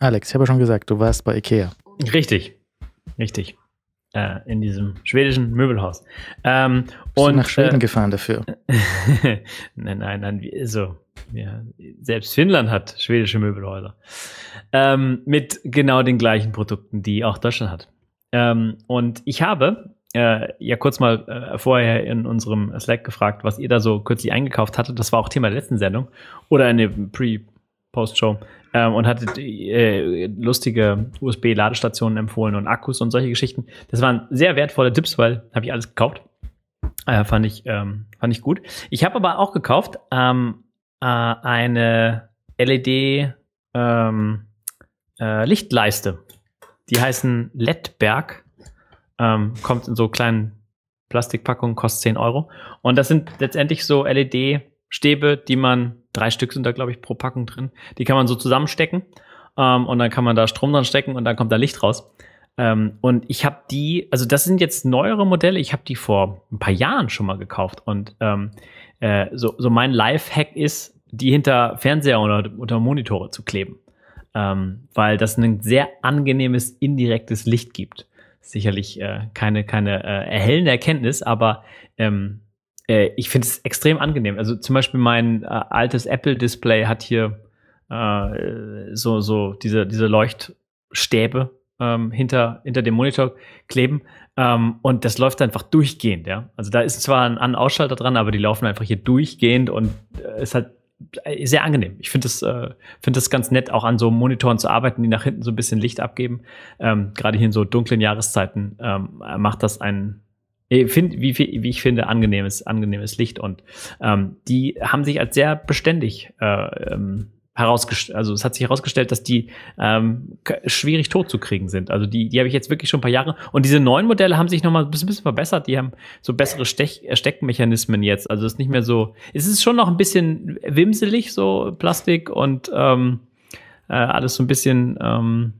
Alex, ich habe ja schon gesagt, du warst bei Ikea. Richtig, richtig. Äh, in diesem schwedischen Möbelhaus. Ähm, Bist und, du nach Schweden äh, gefahren dafür? nein, nein, nein. So, ja, selbst Finnland hat schwedische Möbelhäuser. Ähm, mit genau den gleichen Produkten, die auch Deutschland hat. Ähm, und ich habe äh, ja kurz mal äh, vorher in unserem Slack gefragt, was ihr da so kürzlich eingekauft hattet. Das war auch Thema der letzten Sendung oder eine Pre- Postshow. Ähm, und hatte äh, lustige USB-Ladestationen empfohlen und Akkus und solche Geschichten. Das waren sehr wertvolle Tipps, weil habe ich alles gekauft. Äh, fand, ich, ähm, fand ich gut. Ich habe aber auch gekauft ähm, äh, eine LED ähm, äh, Lichtleiste. Die heißen Ledberg. Ähm, kommt in so kleinen Plastikpackungen, kostet 10 Euro. Und das sind letztendlich so LED-Stäbe, die man drei Stück sind da, glaube ich, pro Packung drin. Die kann man so zusammenstecken ähm, und dann kann man da Strom dran stecken und dann kommt da Licht raus. Ähm, und ich habe die, also das sind jetzt neuere Modelle, ich habe die vor ein paar Jahren schon mal gekauft. Und ähm, äh, so, so mein Lifehack ist, die hinter Fernseher oder unter Monitore zu kleben. Ähm, weil das ein sehr angenehmes, indirektes Licht gibt. Sicherlich äh, keine, keine äh, erhellende Erkenntnis, aber ähm, äh, ich finde es extrem angenehm. Also zum Beispiel mein äh, altes Apple-Display hat hier äh, so, so diese, diese Leuchtstäbe ähm, hinter, hinter dem Monitor kleben. Ähm, und das läuft einfach durchgehend, ja. Also da ist zwar ein An-Ausschalter dran, aber die laufen einfach hier durchgehend und es äh, halt äh, sehr angenehm. Ich finde es äh, find das ganz nett, auch an so Monitoren zu arbeiten, die nach hinten so ein bisschen Licht abgeben. Ähm, Gerade hier in so dunklen Jahreszeiten ähm, macht das einen äh, find, wie, wie ich finde, angenehmes, angenehmes Licht. Und ähm, die haben sich als sehr beständig äh, ähm, herausgestellt, also es hat sich herausgestellt, dass die ähm, schwierig tot zu kriegen sind. Also die, die habe ich jetzt wirklich schon ein paar Jahre. Und diese neuen Modelle haben sich nochmal ein bisschen verbessert. Die haben so bessere Stech äh, Steckmechanismen jetzt. Also es ist nicht mehr so. Es ist schon noch ein bisschen wimselig, so Plastik und ähm, äh, alles so ein bisschen. Ähm,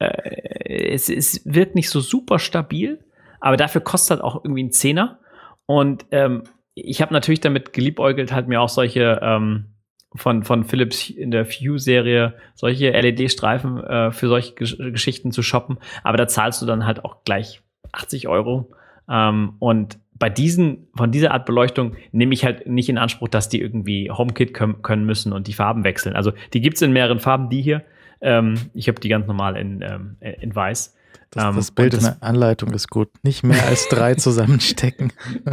äh, es, es wirkt nicht so super stabil. Aber dafür kostet halt auch irgendwie ein Zehner. Und ähm, ich habe natürlich damit geliebäugelt, halt mir auch solche ähm, von, von Philips in der View-Serie solche LED-Streifen äh, für solche Gesch Geschichten zu shoppen. Aber da zahlst du dann halt auch gleich 80 Euro. Ähm, und bei diesen, von dieser Art Beleuchtung nehme ich halt nicht in Anspruch, dass die irgendwie HomeKit können, müssen und die Farben wechseln. Also die gibt es in mehreren Farben, die hier. Ähm, ich habe die ganz normal in, ähm, in weiß. Das, ähm, das Bild das, in der Anleitung ist gut. Nicht mehr als drei zusammenstecken.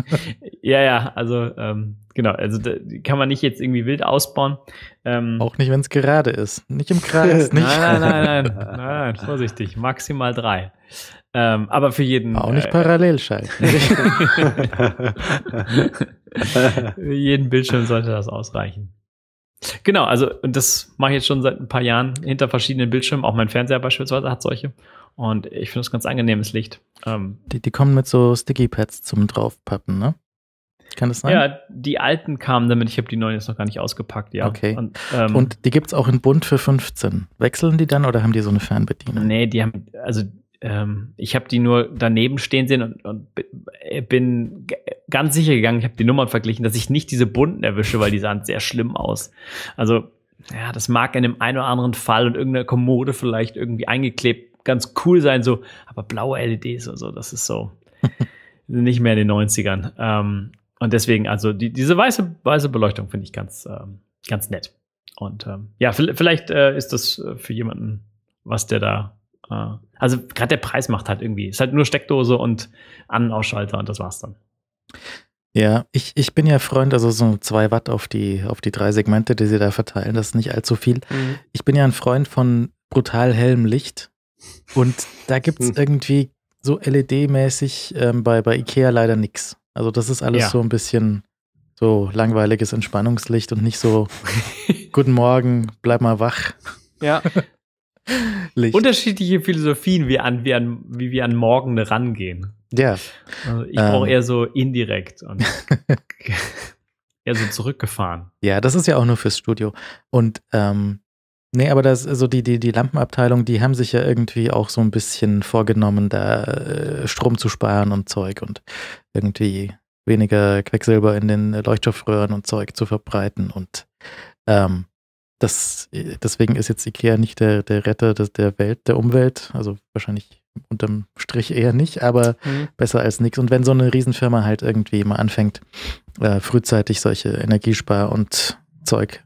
ja, ja, also ähm, genau, also kann man nicht jetzt irgendwie wild ausbauen. Ähm, Auch nicht, wenn es gerade ist. Nicht im Kreis. nicht. Nein, nein, nein, nein, nein, nein, vorsichtig. Maximal drei. Ähm, aber für jeden. Auch nicht äh, parallel schalten. für jeden Bildschirm sollte das ausreichen. Genau, also und das mache ich jetzt schon seit ein paar Jahren hinter verschiedenen Bildschirmen. Auch mein Fernseher beispielsweise hat solche. Und ich finde es ganz angenehmes Licht. Ähm, die, die kommen mit so Sticky Pads zum Draufpappen, ne? Kann das sein? Ja, die alten kamen damit. Ich habe die neuen jetzt noch gar nicht ausgepackt, ja. Okay. Und, ähm, Und die gibt es auch in bunt für 15. Wechseln die dann oder haben die so eine Fernbedienung? Nee, die haben, also ähm, ich habe die nur daneben stehen sehen und, und äh, bin ganz sicher gegangen, ich habe die Nummern verglichen, dass ich nicht diese bunten erwische, weil die sahen sehr schlimm aus. Also, ja, das mag in dem einen oder anderen Fall und irgendeiner Kommode vielleicht irgendwie eingeklebt ganz cool sein, so, aber blaue LEDs und so, das ist so nicht mehr in den 90ern. Ähm, und deswegen, also die, diese weiße, weiße Beleuchtung finde ich ganz, ähm, ganz nett. Und ähm, ja, vielleicht äh, ist das äh, für jemanden, was der da. Äh, also gerade der Preis macht halt irgendwie. Ist halt nur Steckdose und An- und Ausschalter und das war's dann. Ja, ich, ich bin ja Freund, also so zwei Watt auf die, auf die drei Segmente, die sie da verteilen, das ist nicht allzu viel. Mhm. Ich bin ja ein Freund von brutal hellem Licht. Und da gibt es hm. irgendwie so LED-mäßig ähm, bei, bei Ikea leider nichts. Also das ist alles ja. so ein bisschen so langweiliges Entspannungslicht und nicht so Guten Morgen, bleib mal wach. Ja. Licht. Unterschiedliche Philosophien, wie, an, wie, an, wie wir an Morgen rangehen. Ja. Also ich brauche ähm. eher so indirekt und eher so zurückgefahren. Ja, das ist ja auch nur fürs Studio. Und ähm, Nee, aber das, also die, die, die Lampenabteilung, die haben sich ja irgendwie auch so ein bisschen vorgenommen, da äh, Strom zu sparen und Zeug und irgendwie weniger Quecksilber in den Leuchtstoffröhren und Zeug zu verbreiten. Und ähm, das, deswegen ist jetzt IKEA nicht der, der Retter der Welt, der Umwelt. Also wahrscheinlich unterm Strich eher nicht, aber mhm. besser als nichts. Und wenn so eine Riesenfirma halt irgendwie mal anfängt, äh, frühzeitig solche Energiespar- und Zeug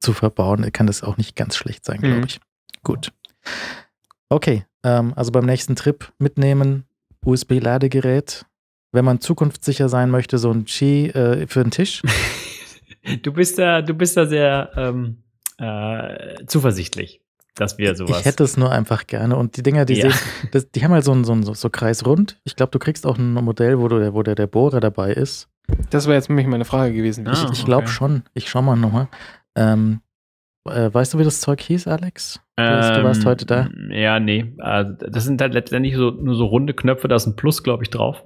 zu verbauen, kann das auch nicht ganz schlecht sein, glaube mhm. ich. Gut. Okay, ähm, also beim nächsten Trip mitnehmen, USB-Ladegerät. Wenn man zukunftssicher sein möchte, so ein Chi äh, für den Tisch. du bist da, du bist da sehr ähm, äh, zuversichtlich dass wir sowas. Ich hätte es nur einfach gerne. Und die Dinger, die ja. sehen, das, die haben halt so einen, so einen so kreisrund. Ich glaube, du kriegst auch ein Modell, wo, du, wo der, der Bohrer dabei ist. Das wäre jetzt nämlich meine Frage gewesen. Ah, ich, ich glaube okay. schon. Ich schau mal nochmal. Ähm, äh, weißt du, wie das Zeug hieß, Alex? ähm, du warst ähm, heute da. Ja, nee. Also, das sind halt letztendlich so, nur so runde Knöpfe, da ist ein Plus, glaube ich, drauf.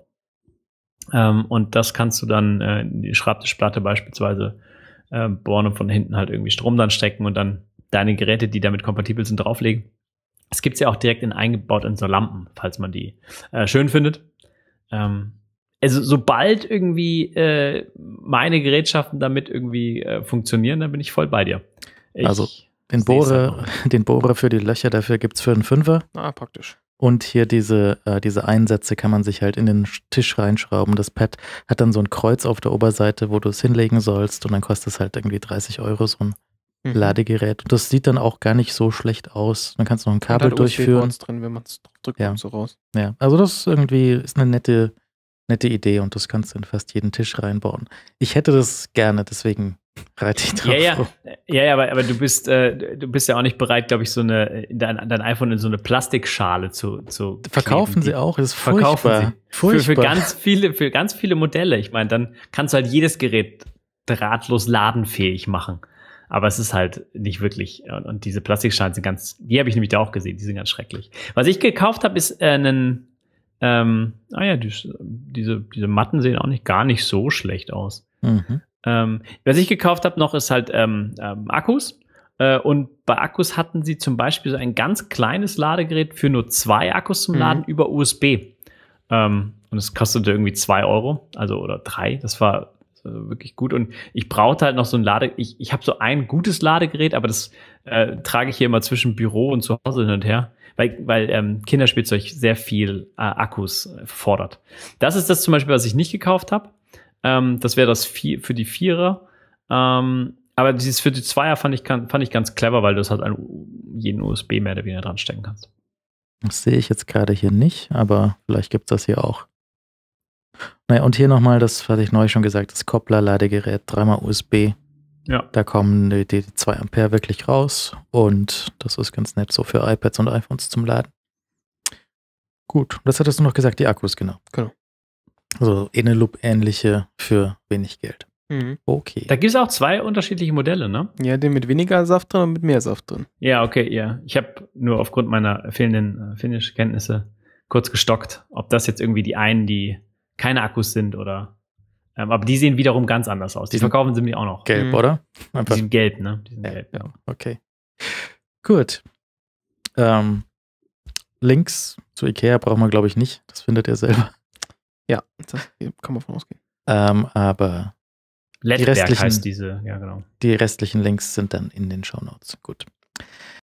Ähm, und das kannst du dann äh, in die Schreibtischplatte beispielsweise äh, bohren und von hinten halt irgendwie Strom dann stecken und dann deine Geräte, die damit kompatibel sind, drauflegen. Es gibt es ja auch direkt in eingebaut in so Lampen, falls man die äh, schön findet. Ähm, also sobald irgendwie äh, meine Gerätschaften damit irgendwie äh, funktionieren, dann bin ich voll bei dir. Ich also den Bohrer, halt den Bohrer für die Löcher, dafür gibt es für einen Fünfer. Ah, praktisch. Und hier diese, äh, diese Einsätze kann man sich halt in den Tisch reinschrauben. Das Pad hat dann so ein Kreuz auf der Oberseite, wo du es hinlegen sollst. Und dann kostet es halt irgendwie 30 Euro so ein mhm. Ladegerät. Und das sieht dann auch gar nicht so schlecht aus. Dann kannst du noch ein halt Kabel halt durchführen. drin, wenn man es drückt, ja. so raus. Ja, also das irgendwie ist eine nette nette Idee und das kannst du in fast jeden Tisch reinbauen. Ich hätte das gerne, deswegen reite ich drauf. Ja, ja, ja, ja aber, aber du bist äh, du bist ja auch nicht bereit, glaube ich, so eine dein, dein, iPhone in so eine Plastikschale zu, zu verkaufen kleben. sie auch, das ist furchtbar. Verkaufen sie. Furchtbar. Für, für ganz viele für ganz viele Modelle. Ich meine, dann kannst du halt jedes Gerät drahtlos ladenfähig machen. Aber es ist halt nicht wirklich. Und, diese Plastikschalen sind ganz, die habe ich nämlich da auch gesehen, die sind ganz schrecklich. Was ich gekauft habe, ist äh, einen ähm, ah ja, die, diese, diese Matten sehen auch nicht gar nicht so schlecht aus. Mhm. Ähm, was ich gekauft habe noch ist halt ähm, ähm, Akkus. Äh, und bei Akkus hatten sie zum Beispiel so ein ganz kleines Ladegerät für nur zwei Akkus zum mhm. Laden mhm. über USB. Ähm, und es kostete irgendwie zwei Euro, also oder drei. Das war äh, wirklich gut. Und ich brauchte halt noch so ein Lade, ich, ich habe so ein gutes Ladegerät, aber das äh, trage ich hier immer zwischen Büro und zu Hause hin und her, weil, weil ähm, Kinderspielzeug sehr viel äh, Akkus äh, fordert. Das ist das zum Beispiel, was ich nicht gekauft habe. Ähm, das wäre das Vi für die Vierer. Ähm, aber dieses für die Zweier fand ich, fand ich ganz clever, weil du es halt an jeden USB mehr oder weniger dran stecken kannst. Das sehe ich jetzt gerade hier nicht, aber vielleicht gibt es das hier auch. Naja, und hier nochmal, das hatte ich neulich schon gesagt, das Koppler-Ladegerät, dreimal USB. Ja. Da kommen die, die 2 Ampere wirklich raus und das ist ganz nett so für iPads und iPhones zum Laden. Gut, das hattest du noch gesagt, die Akkus, genau. Genau. Also Eneloop-ähnliche für wenig Geld. Mhm. Okay. Da gibt es auch zwei unterschiedliche Modelle, ne? Ja, den mit weniger Saft drin und mit mehr Saft drin. Ja, okay, ja. Ich habe nur aufgrund meiner fehlenden äh, Finnisch-Kenntnisse kurz gestockt, ob das jetzt irgendwie die einen, die keine Akkus sind oder. Ähm, aber die sehen wiederum ganz anders aus. Die, die verkaufen sie mir auch noch. Gelb, mhm. oder? Einfach. Die sind gelb, ne? Die sind ja, gelb. Ja. Okay. Gut. Ähm, Links zu Ikea braucht man, glaube ich, nicht. Das findet ihr selber. Ja, das kann man von ausgehen. Ähm, aber die restlichen, diese, ja, genau. Die restlichen Links sind dann in den Show Notes. Gut.